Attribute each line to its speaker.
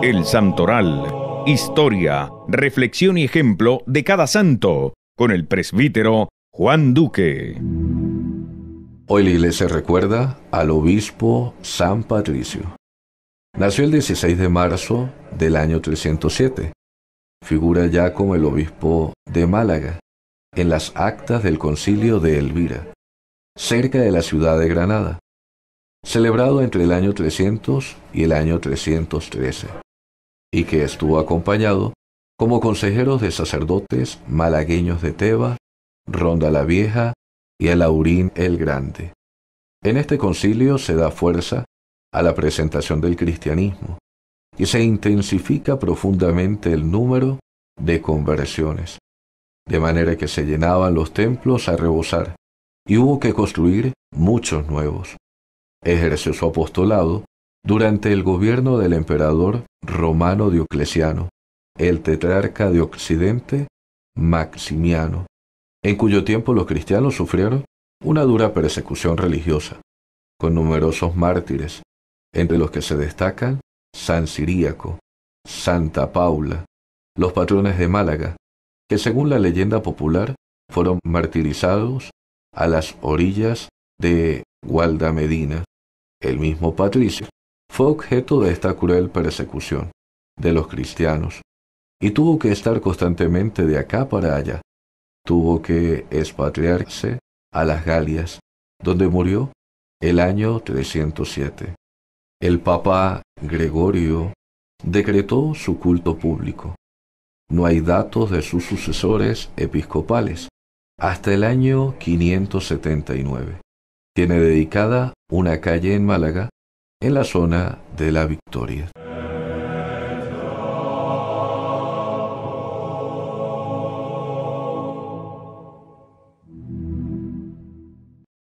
Speaker 1: El Santoral. Historia, reflexión y ejemplo de cada santo, con el presbítero Juan Duque. Hoy la iglesia recuerda al
Speaker 2: obispo San Patricio. Nació el 16 de marzo del año 307. Figura ya como el obispo de Málaga en las actas del concilio de Elvira, cerca de la ciudad de Granada, celebrado entre el año 300 y el año 313 y que estuvo acompañado como consejeros de sacerdotes malagueños de Teba, Ronda la Vieja y Alaurín el Grande. En este concilio se da fuerza a la presentación del cristianismo y se intensifica profundamente el número de conversiones, de manera que se llenaban los templos a rebosar y hubo que construir muchos nuevos. Ejerció su apostolado durante el gobierno del emperador romano Diocleciano, el tetrarca de Occidente, Maximiano, en cuyo tiempo los cristianos sufrieron una dura persecución religiosa, con numerosos mártires, entre los que se destacan San Siríaco, Santa Paula, los patrones de Málaga, que según la leyenda popular fueron martirizados a las orillas de Gualdamedina, el mismo patricio fue objeto de esta cruel persecución de los cristianos y tuvo que estar constantemente de acá para allá. Tuvo que expatriarse a las Galias, donde murió el año 307. El Papa Gregorio decretó su culto público. No hay datos de sus sucesores episcopales hasta el año 579. Tiene dedicada una calle en Málaga en la zona de la Victoria.